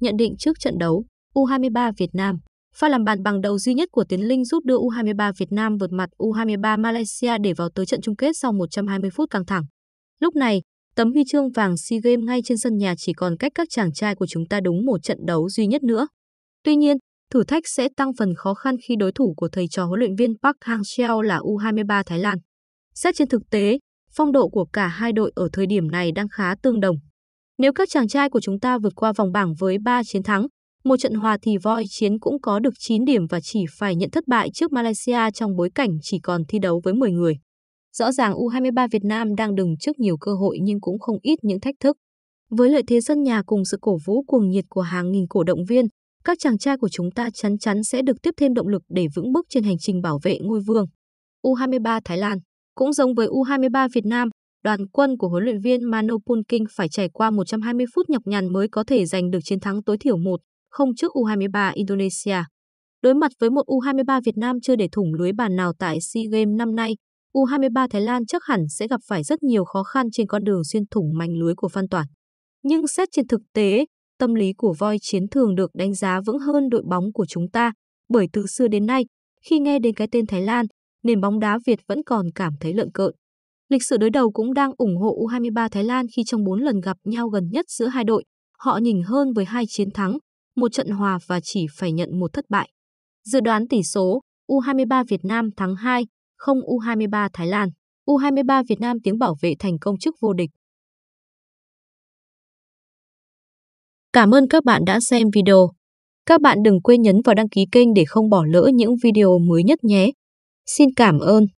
nhận định trước trận đấu, U23 Việt Nam. Pha làm bàn bằng đầu duy nhất của Tiến Linh giúp đưa U23 Việt Nam vượt mặt U23 Malaysia để vào tới trận chung kết sau 120 phút căng thẳng. Lúc này, tấm huy chương vàng SEA Games ngay trên sân nhà chỉ còn cách các chàng trai của chúng ta đúng một trận đấu duy nhất nữa. Tuy nhiên, thử thách sẽ tăng phần khó khăn khi đối thủ của thầy trò huấn luyện viên Park Hang-seo là U23 Thái Lan. Xét trên thực tế, phong độ của cả hai đội ở thời điểm này đang khá tương đồng. Nếu các chàng trai của chúng ta vượt qua vòng bảng với 3 chiến thắng, một trận hòa thì voi chiến cũng có được 9 điểm và chỉ phải nhận thất bại trước Malaysia trong bối cảnh chỉ còn thi đấu với 10 người. Rõ ràng U23 Việt Nam đang đứng trước nhiều cơ hội nhưng cũng không ít những thách thức. Với lợi thế sân nhà cùng sự cổ vũ cuồng nhiệt của hàng nghìn cổ động viên, các chàng trai của chúng ta chắn chắn sẽ được tiếp thêm động lực để vững bước trên hành trình bảo vệ ngôi vương. U23 Thái Lan cũng giống với U23 Việt Nam, đoàn quân của huấn luyện viên Manu Punking phải trải qua 120 phút nhọc nhằn mới có thể giành được chiến thắng tối thiểu 1-0 trước U23 Indonesia. Đối mặt với một U23 Việt Nam chưa để thủng lưới bàn nào tại SEA Games năm nay, U23 Thái Lan chắc hẳn sẽ gặp phải rất nhiều khó khăn trên con đường xuyên thủng mảnh lưới của Phan Toàn. Nhưng xét trên thực tế, tâm lý của voi chiến thường được đánh giá vững hơn đội bóng của chúng ta, bởi từ xưa đến nay, khi nghe đến cái tên Thái Lan, nền bóng đá Việt vẫn còn cảm thấy lợn cợn. Lịch sử đối đầu cũng đang ủng hộ U23 Thái Lan khi trong 4 lần gặp nhau gần nhất giữa hai đội, họ nhỉnh hơn với hai chiến thắng, một trận hòa và chỉ phải nhận một thất bại. Dự đoán tỷ số U23 Việt Nam thắng 2, không U23 Thái Lan. U23 Việt Nam tiếng bảo vệ thành công chức vô địch. Cảm ơn các bạn đã xem video. Các bạn đừng quên nhấn vào đăng ký kênh để không bỏ lỡ những video mới nhất nhé. Xin cảm ơn.